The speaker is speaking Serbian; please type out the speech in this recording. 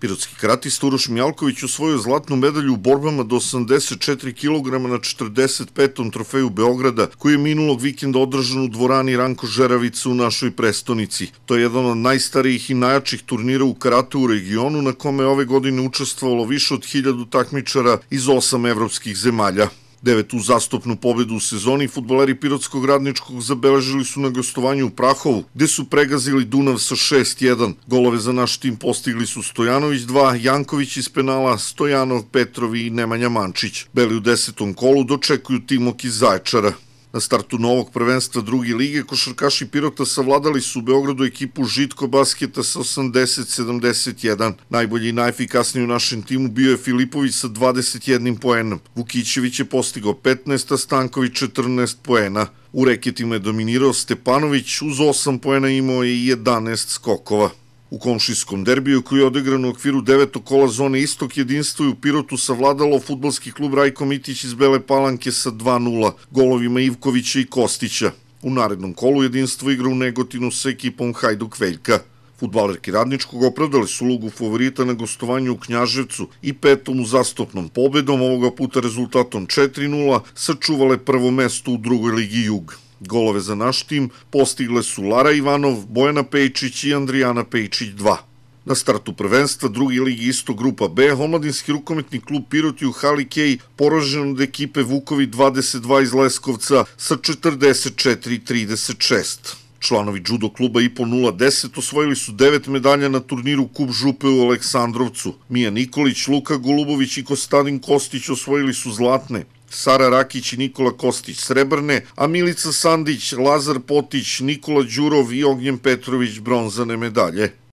Pirotski kratist Uroš u osvojio zlatnu medalju u borbama do 84 kg na 45. trofeju Beograda, koji je minulog vikenda održan u dvorani Ranko Žeravica u našoj prestonici. To je jedan od najstarijih i najjačih turnira u karate u regionu, na kome ove godine učestvovalo više od hiljadu takmičara iz osam evropskih zemalja. Devetu zastopnu pobedu u sezoni futboleri Pirotskog radničkog zabeležili su na gostovanju u Prahovu, gde su pregazili Dunav sa 6-1. Golove za naš tim postigli su Stojanović 2, Janković iz penala, Stojanov, Petrovi i Nemanja Mančić. Beli u desetom kolu dočekuju Timok iz Zaječara. Na startu novog prvenstva druge lige košarkaši Pirota savladali su u Beogradu ekipu Žitko basketa sa 80-71. Najbolji i najefikasniji u našem timu bio je Filipović sa 21 poenom. Vukićević je postigao 15, a Stanković 14 poena. U reketima je dominirao Stepanović, uz 8 poena imao je 11 skokova. U komšijskom derbiju koji je odigran u okviru devetog kola zone istog jedinstva i u Pirotu savladalo futbalski klub Rajko Mitić iz Bele Palanke sa 2-0 golovima Ivkovića i Kostića. U narednom kolu jedinstvo igra u Negotinu sa ekipom Hajduk Veljka. Futbalerki Radničkog opravdali su lugu favorita na gostovanju u Knjaževcu i petom zastopnom pobedom, ovoga puta rezultatom 4-0, sačuvale prvo mesto u drugoj ligi Jug. Golove za naš tim postigle su Lara Ivanov, Bojana Pejčić i Andrijana Pejčić 2. Na startu prvenstva drugi ligi isto grupa B, omladinski rukometni klub Piroti u Halikej poražen od ekipe Vukovi 22 iz Leskovca sa 44-36. Članovi judo kluba Ipo 010 osvojili su devet medalja na turniru Kup Župe u Aleksandrovcu. Mija Nikolić, Luka Golubović i Kostadin Kostić osvojili su zlatne. Sara Rakić i Nikola Kostić srebrne, a Milica Sandić, Lazar Potić, Nikola Đurov i Ognjen Petrović bronzane medalje.